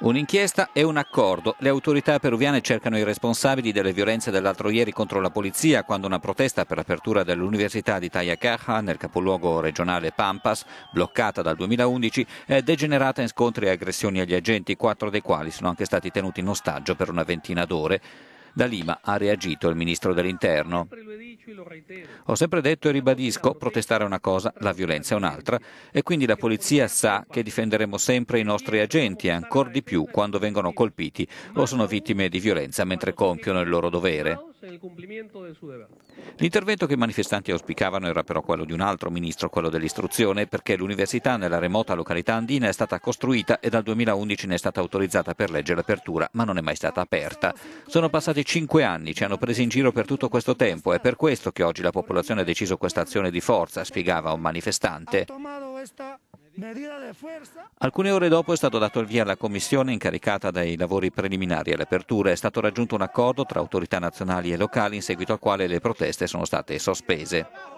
Un'inchiesta e un accordo. Le autorità peruviane cercano i responsabili delle violenze dell'altro ieri contro la polizia quando una protesta per l'apertura dell'Università di Tayacaja nel capoluogo regionale Pampas, bloccata dal 2011, è degenerata in scontri e aggressioni agli agenti, quattro dei quali sono anche stati tenuti in ostaggio per una ventina d'ore. Da Lima ha reagito il ministro dell'Interno. Ho sempre detto e ribadisco, protestare è una cosa, la violenza è un'altra, e quindi la polizia sa che difenderemo sempre i nostri agenti, ancor di più quando vengono colpiti o sono vittime di violenza mentre compiono il loro dovere. L'intervento che i manifestanti auspicavano era però quello di un altro ministro, quello dell'istruzione, perché l'università nella remota località andina è stata costruita e dal 2011 ne è stata autorizzata per legge l'apertura, ma non è mai stata aperta. Sono passati cinque anni, ci hanno presi in giro per tutto questo tempo, è per questo che oggi la popolazione ha deciso questa azione di forza, spiegava un manifestante. Alcune ore dopo è stato dato il via alla commissione incaricata dai lavori preliminari all'apertura. È stato raggiunto un accordo tra autorità nazionali e locali in seguito al quale le proteste sono state sospese.